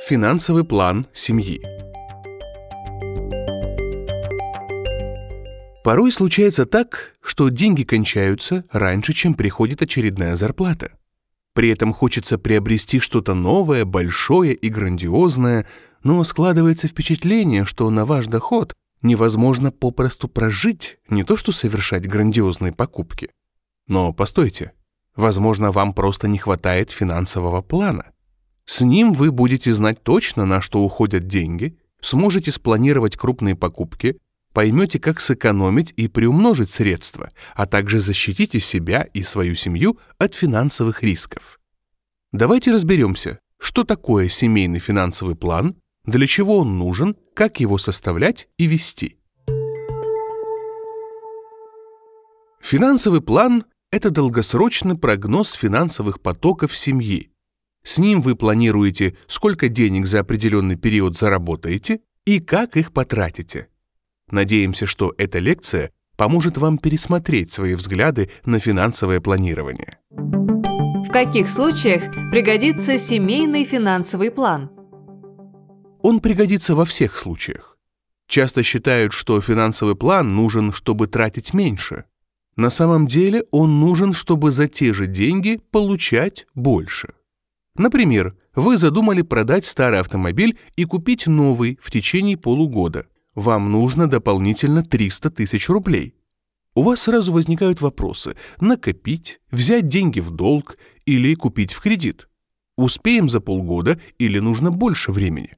Финансовый план семьи. Порой случается так, что деньги кончаются раньше, чем приходит очередная зарплата. При этом хочется приобрести что-то новое, большое и грандиозное, но складывается впечатление, что на ваш доход невозможно попросту прожить, не то что совершать грандиозные покупки. Но постойте, возможно, вам просто не хватает финансового плана. С ним вы будете знать точно, на что уходят деньги, сможете спланировать крупные покупки, поймете, как сэкономить и приумножить средства, а также защитите себя и свою семью от финансовых рисков. Давайте разберемся, что такое семейный финансовый план, для чего он нужен, как его составлять и вести. Финансовый план – это долгосрочный прогноз финансовых потоков семьи – с ним вы планируете, сколько денег за определенный период заработаете и как их потратите. Надеемся, что эта лекция поможет вам пересмотреть свои взгляды на финансовое планирование. В каких случаях пригодится семейный финансовый план? Он пригодится во всех случаях. Часто считают, что финансовый план нужен, чтобы тратить меньше. На самом деле он нужен, чтобы за те же деньги получать больше. Например, вы задумали продать старый автомобиль и купить новый в течение полугода. Вам нужно дополнительно 300 тысяч рублей. У вас сразу возникают вопросы – накопить, взять деньги в долг или купить в кредит? Успеем за полгода или нужно больше времени?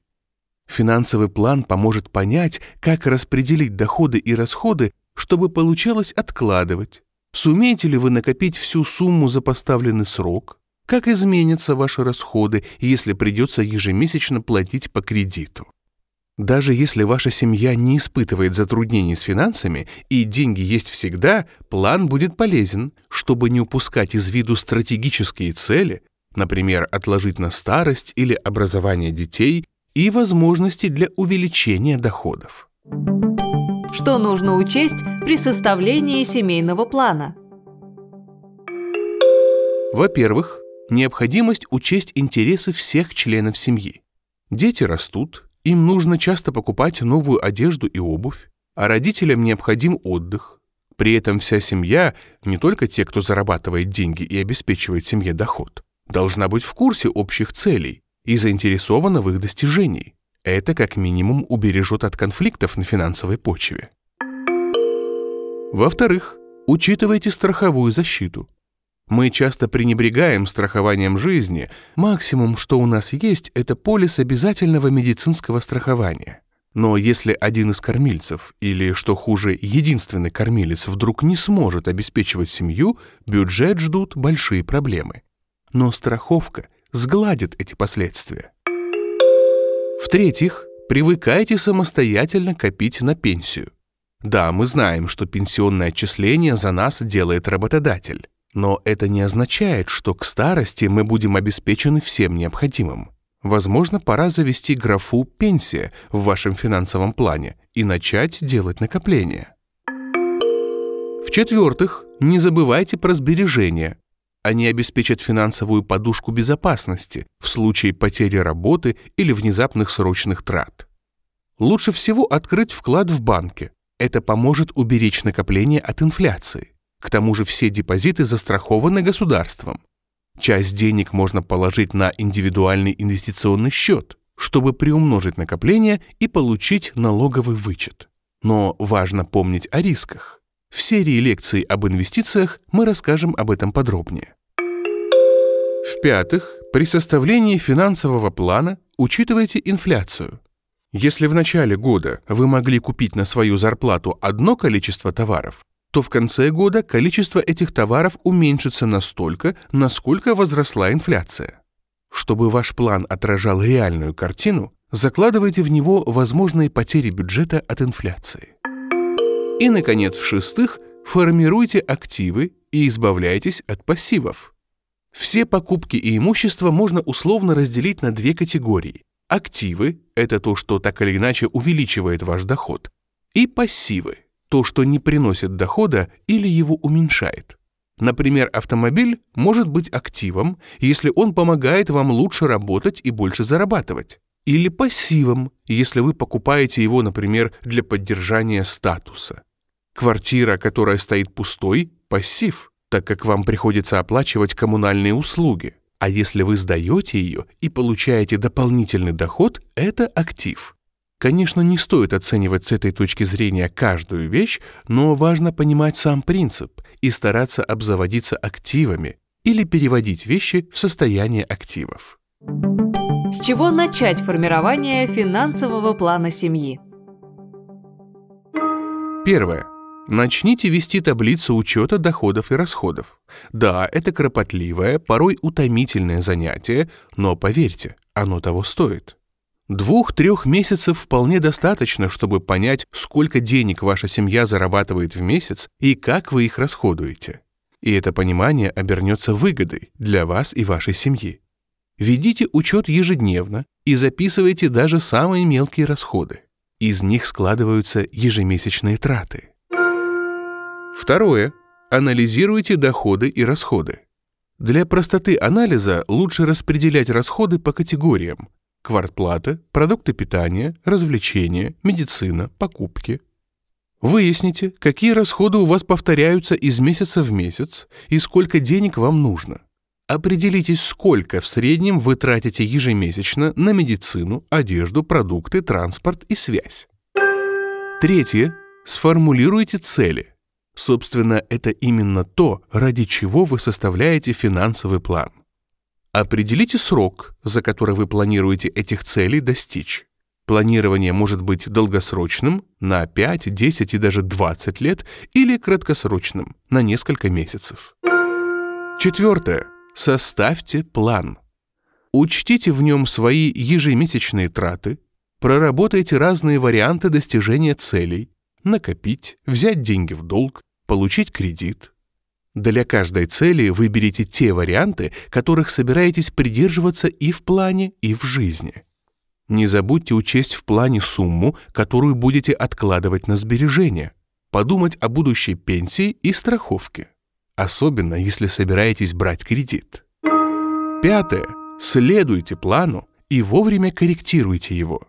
Финансовый план поможет понять, как распределить доходы и расходы, чтобы получалось откладывать. Сумеете ли вы накопить всю сумму за поставленный срок? как изменятся ваши расходы, если придется ежемесячно платить по кредиту. Даже если ваша семья не испытывает затруднений с финансами и деньги есть всегда, план будет полезен, чтобы не упускать из виду стратегические цели, например, отложить на старость или образование детей и возможности для увеличения доходов. Что нужно учесть при составлении семейного плана? Во-первых, необходимость учесть интересы всех членов семьи. Дети растут, им нужно часто покупать новую одежду и обувь, а родителям необходим отдых. При этом вся семья, не только те, кто зарабатывает деньги и обеспечивает семье доход, должна быть в курсе общих целей и заинтересована в их достижении. Это как минимум убережет от конфликтов на финансовой почве. Во-вторых, учитывайте страховую защиту. Мы часто пренебрегаем страхованием жизни. Максимум, что у нас есть, это полис обязательного медицинского страхования. Но если один из кормильцев, или, что хуже, единственный кормилец вдруг не сможет обеспечивать семью, бюджет ждут большие проблемы. Но страховка сгладит эти последствия. В-третьих, привыкайте самостоятельно копить на пенсию. Да, мы знаем, что пенсионное отчисление за нас делает работодатель. Но это не означает, что к старости мы будем обеспечены всем необходимым. Возможно, пора завести графу «пенсия» в вашем финансовом плане и начать делать накопления. В-четвертых, не забывайте про сбережения. Они обеспечат финансовую подушку безопасности в случае потери работы или внезапных срочных трат. Лучше всего открыть вклад в банке. Это поможет уберечь накопление от инфляции. К тому же все депозиты застрахованы государством. Часть денег можно положить на индивидуальный инвестиционный счет, чтобы приумножить накопление и получить налоговый вычет. Но важно помнить о рисках. В серии лекций об инвестициях мы расскажем об этом подробнее. В-пятых, при составлении финансового плана учитывайте инфляцию. Если в начале года вы могли купить на свою зарплату одно количество товаров, то в конце года количество этих товаров уменьшится настолько, насколько возросла инфляция. Чтобы ваш план отражал реальную картину, закладывайте в него возможные потери бюджета от инфляции. И, наконец, в-шестых, формируйте активы и избавляйтесь от пассивов. Все покупки и имущество можно условно разделить на две категории. Активы – это то, что так или иначе увеличивает ваш доход, и пассивы – то, что не приносит дохода или его уменьшает. Например, автомобиль может быть активом, если он помогает вам лучше работать и больше зарабатывать. Или пассивом, если вы покупаете его, например, для поддержания статуса. Квартира, которая стоит пустой, пассив, так как вам приходится оплачивать коммунальные услуги. А если вы сдаете ее и получаете дополнительный доход, это актив. Конечно, не стоит оценивать с этой точки зрения каждую вещь, но важно понимать сам принцип и стараться обзаводиться активами или переводить вещи в состояние активов. С чего начать формирование финансового плана семьи? Первое. Начните вести таблицу учета доходов и расходов. Да, это кропотливое, порой утомительное занятие, но поверьте, оно того стоит. Двух-трех месяцев вполне достаточно, чтобы понять, сколько денег ваша семья зарабатывает в месяц и как вы их расходуете. И это понимание обернется выгодой для вас и вашей семьи. Ведите учет ежедневно и записывайте даже самые мелкие расходы. Из них складываются ежемесячные траты. Второе. Анализируйте доходы и расходы. Для простоты анализа лучше распределять расходы по категориям, квартплата, продукты питания, развлечения, медицина, покупки. Выясните, какие расходы у вас повторяются из месяца в месяц и сколько денег вам нужно. Определитесь, сколько в среднем вы тратите ежемесячно на медицину, одежду, продукты, транспорт и связь. Третье. Сформулируйте цели. Собственно, это именно то, ради чего вы составляете финансовый план. Определите срок, за который вы планируете этих целей достичь. Планирование может быть долгосрочным на 5, 10 и даже 20 лет или краткосрочным на несколько месяцев. Четвертое. Составьте план. Учтите в нем свои ежемесячные траты, проработайте разные варианты достижения целей, накопить, взять деньги в долг, получить кредит, для каждой цели выберите те варианты, которых собираетесь придерживаться и в плане, и в жизни. Не забудьте учесть в плане сумму, которую будете откладывать на сбережения, подумать о будущей пенсии и страховке, особенно если собираетесь брать кредит. Пятое. Следуйте плану и вовремя корректируйте его.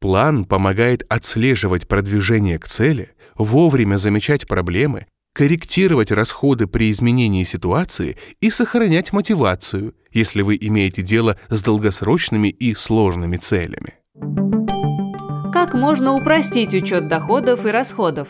План помогает отслеживать продвижение к цели, вовремя замечать проблемы корректировать расходы при изменении ситуации и сохранять мотивацию, если вы имеете дело с долгосрочными и сложными целями. Как можно упростить учет доходов и расходов?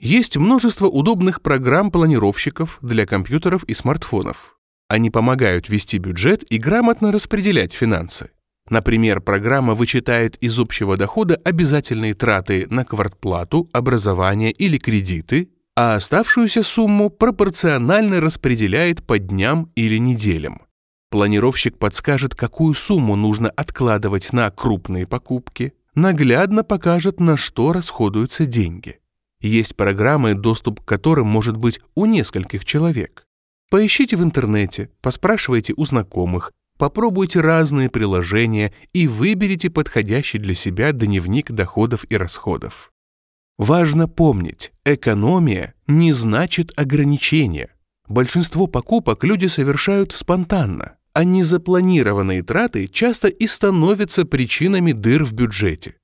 Есть множество удобных программ-планировщиков для компьютеров и смартфонов. Они помогают вести бюджет и грамотно распределять финансы. Например, программа вычитает из общего дохода обязательные траты на квартплату, образование или кредиты, а оставшуюся сумму пропорционально распределяет по дням или неделям. Планировщик подскажет, какую сумму нужно откладывать на крупные покупки, наглядно покажет, на что расходуются деньги. Есть программы, доступ к которым может быть у нескольких человек. Поищите в интернете, поспрашивайте у знакомых, попробуйте разные приложения и выберите подходящий для себя дневник доходов и расходов. Важно помнить, экономия не значит ограничения. Большинство покупок люди совершают спонтанно, а незапланированные траты часто и становятся причинами дыр в бюджете.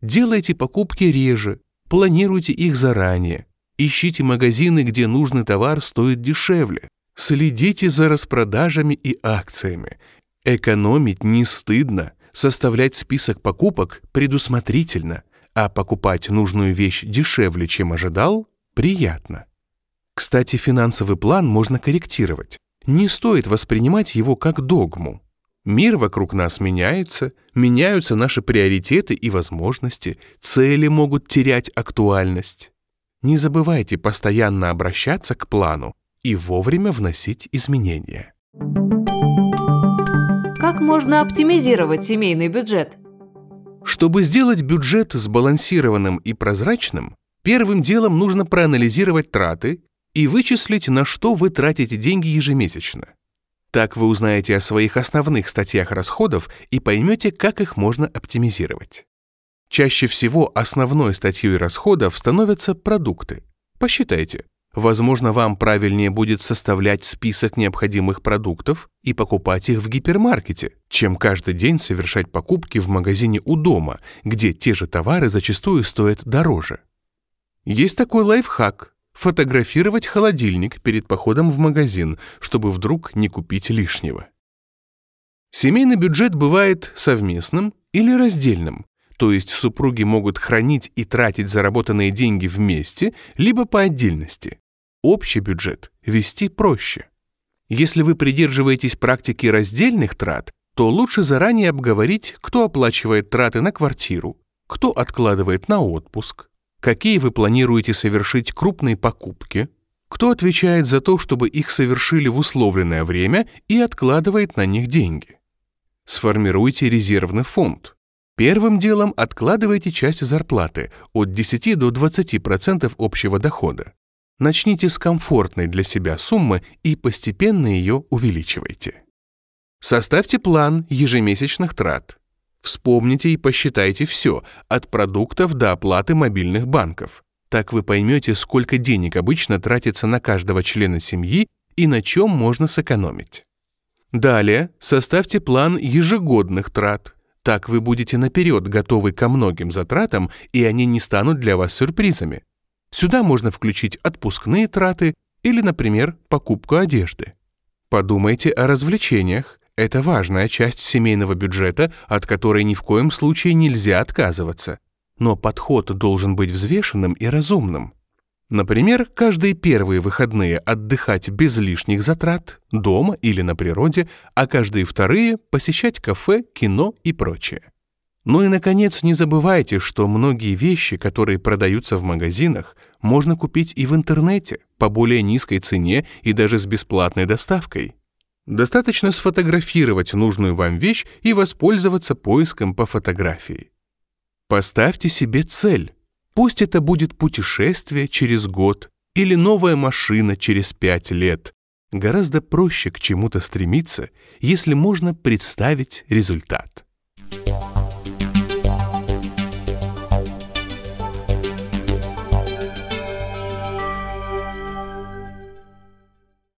Делайте покупки реже, планируйте их заранее, ищите магазины, где нужный товар стоит дешевле, следите за распродажами и акциями, Экономить не стыдно, составлять список покупок предусмотрительно, а покупать нужную вещь дешевле, чем ожидал, приятно. Кстати, финансовый план можно корректировать. Не стоит воспринимать его как догму. Мир вокруг нас меняется, меняются наши приоритеты и возможности, цели могут терять актуальность. Не забывайте постоянно обращаться к плану и вовремя вносить изменения. Thank you как можно оптимизировать семейный бюджет? Чтобы сделать бюджет сбалансированным и прозрачным, первым делом нужно проанализировать траты и вычислить, на что вы тратите деньги ежемесячно. Так вы узнаете о своих основных статьях расходов и поймете, как их можно оптимизировать. Чаще всего основной статьей расходов становятся продукты. Посчитайте, Возможно, вам правильнее будет составлять список необходимых продуктов и покупать их в гипермаркете, чем каждый день совершать покупки в магазине у дома, где те же товары зачастую стоят дороже. Есть такой лайфхак – фотографировать холодильник перед походом в магазин, чтобы вдруг не купить лишнего. Семейный бюджет бывает совместным или раздельным, то есть супруги могут хранить и тратить заработанные деньги вместе, либо по отдельности. Общий бюджет вести проще. Если вы придерживаетесь практики раздельных трат, то лучше заранее обговорить, кто оплачивает траты на квартиру, кто откладывает на отпуск, какие вы планируете совершить крупные покупки, кто отвечает за то, чтобы их совершили в условленное время и откладывает на них деньги. Сформируйте резервный фонд. Первым делом откладывайте часть зарплаты от 10 до 20% общего дохода. Начните с комфортной для себя суммы и постепенно ее увеличивайте. Составьте план ежемесячных трат. Вспомните и посчитайте все, от продуктов до оплаты мобильных банков. Так вы поймете, сколько денег обычно тратится на каждого члена семьи и на чем можно сэкономить. Далее составьте план ежегодных трат – так вы будете наперед готовы ко многим затратам, и они не станут для вас сюрпризами. Сюда можно включить отпускные траты или, например, покупку одежды. Подумайте о развлечениях. Это важная часть семейного бюджета, от которой ни в коем случае нельзя отказываться. Но подход должен быть взвешенным и разумным. Например, каждые первые выходные отдыхать без лишних затрат, дома или на природе, а каждые вторые посещать кафе, кино и прочее. Ну и, наконец, не забывайте, что многие вещи, которые продаются в магазинах, можно купить и в интернете по более низкой цене и даже с бесплатной доставкой. Достаточно сфотографировать нужную вам вещь и воспользоваться поиском по фотографии. Поставьте себе цель Пусть это будет путешествие через год или новая машина через пять лет. Гораздо проще к чему-то стремиться, если можно представить результат. Thank